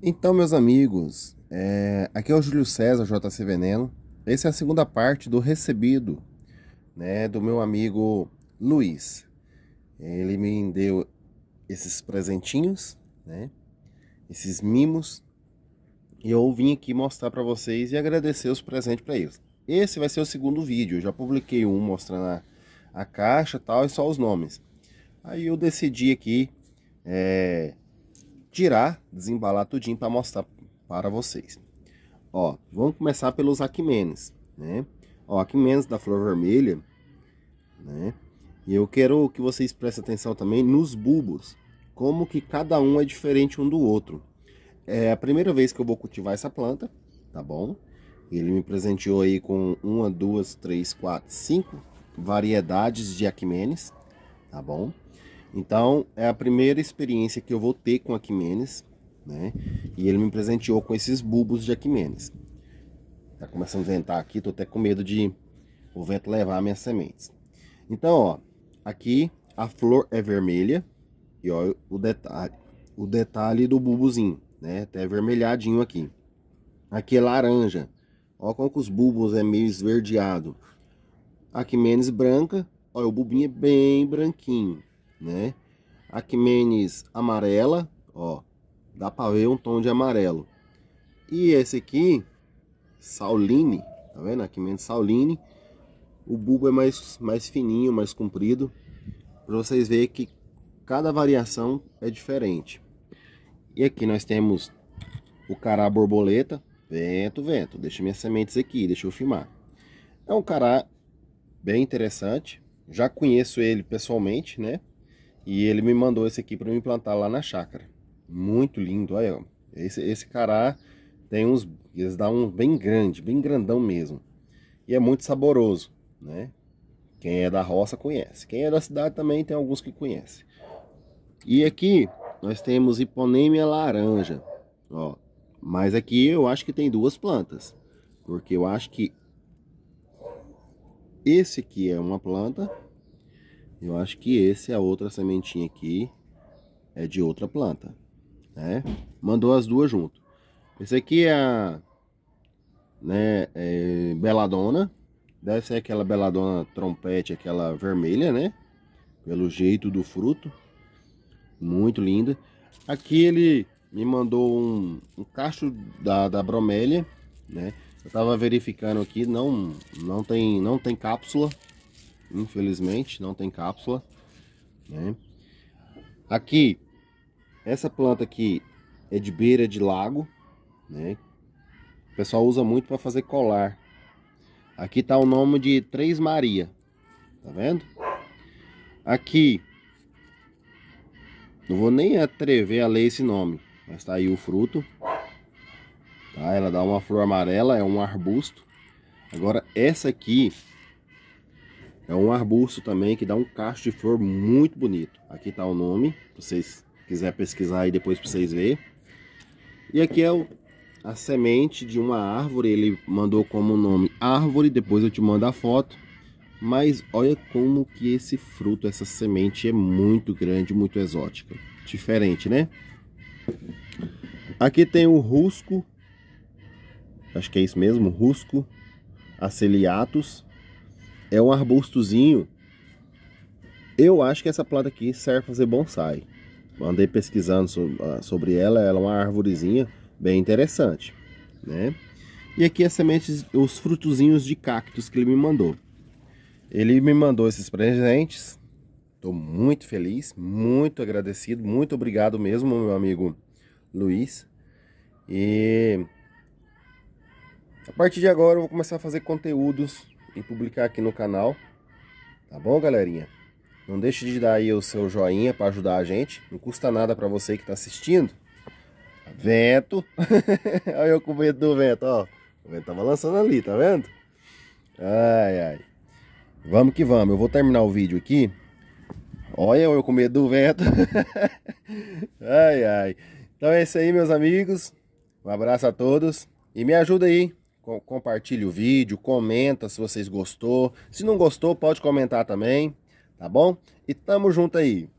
Então, meus amigos, é... aqui é o Júlio César, JC Veneno. Essa é a segunda parte do recebido, né, do meu amigo Luiz. Ele me deu esses presentinhos, né, esses mimos, e eu vim aqui mostrar para vocês e agradecer os presentes para eles. Esse vai ser o segundo vídeo, eu já publiquei um mostrando a, a caixa tal e só os nomes. Aí eu decidi aqui é, tirar, desembalar tudinho para mostrar para vocês. Ó, vamos começar pelos aquimenes, né? Ó, aquimenes da flor vermelha, né? E eu quero que vocês prestem atenção também nos bulbos, como que cada um é diferente um do outro. É a primeira vez que eu vou cultivar essa planta, tá bom? Ele me presenteou aí com uma, duas, três, quatro, cinco variedades de aquimenes, tá bom? Então, é a primeira experiência que eu vou ter com Aquimenes, né? E ele me presenteou com esses bulbos de Aquimenes. Tá começando a ventar aqui, tô até com medo de o vento levar minhas sementes. Então, ó, aqui a flor é vermelha e ó, o detalhe, o detalhe do bulbozinho, né? Até vermelhadinho aqui. Aqui é laranja. Ó como que os bulbos é meio esverdeado. Aquimenes branca. Olha o bubinho é bem branquinho né? Aquimenes amarela, ó, dá para ver um tom de amarelo. E esse aqui, Sauline, tá vendo? Aquimenes Sauline. O bulbo é mais, mais fininho, mais comprido, para vocês verem que cada variação é diferente. E aqui nós temos o cará borboleta, vento, vento, deixa minhas sementes aqui, deixa eu filmar. É um cará bem interessante, já conheço ele pessoalmente, né? E ele me mandou esse aqui para eu implantar lá na chácara. Muito lindo, olha. Esse, esse cará tem uns, eles dão um bem grande, bem grandão mesmo. E é muito saboroso, né? Quem é da roça conhece. Quem é da cidade também tem alguns que conhecem. E aqui nós temos hiponêmia laranja, ó. Mas aqui eu acho que tem duas plantas, porque eu acho que esse aqui é uma planta eu acho que esse é a outra sementinha aqui, é de outra planta, né? Mandou as duas junto. Esse aqui é a né, é beladona, deve ser é aquela beladona trompete, aquela vermelha, né? Pelo jeito do fruto, muito linda. Aqui ele me mandou um, um cacho da, da bromélia, né? Eu tava verificando aqui, não, não, tem, não tem cápsula, Infelizmente, não tem cápsula. Né? Aqui, essa planta aqui é de beira de lago. Né? O pessoal usa muito para fazer colar. Aqui tá o nome de Três Maria. Tá vendo? Aqui, não vou nem atrever a ler esse nome, mas tá aí o fruto. Tá? Ela dá uma flor amarela, é um arbusto. Agora essa aqui é um arbusto também que dá um cacho de flor muito bonito. Aqui está o nome, se vocês quiserem pesquisar aí depois para vocês verem. E aqui é o, a semente de uma árvore, ele mandou como nome árvore, depois eu te mando a foto. Mas olha como que esse fruto, essa semente é muito grande, muito exótica. Diferente, né? Aqui tem o rusco, acho que é isso mesmo, rusco aceliatus. É um arbustozinho. Eu acho que essa planta aqui serve para fazer bonsai. Andei pesquisando ah, sobre ela, ela é uma arvorezinha bem interessante, né? E aqui as é sementes, os frutozinhos de cactos que ele me mandou. Ele me mandou esses presentes. Estou muito feliz, muito agradecido, muito obrigado mesmo, meu amigo Luiz. E a partir de agora eu vou começar a fazer conteúdos e publicar aqui no canal. Tá bom, galerinha? Não deixe de dar aí o seu joinha para ajudar a gente. Não custa nada para você que está assistindo. Tá vento. Olha eu com medo do vento, ó. O vento tava lançando ali, tá vendo? Ai, ai. Vamos que vamos. Eu vou terminar o vídeo aqui. Olha eu com medo do vento. ai, ai. Então é isso aí, meus amigos. Um abraço a todos. E me ajuda aí compartilhe o vídeo, comenta se vocês gostou. Se não gostou, pode comentar também, tá bom? E tamo junto aí.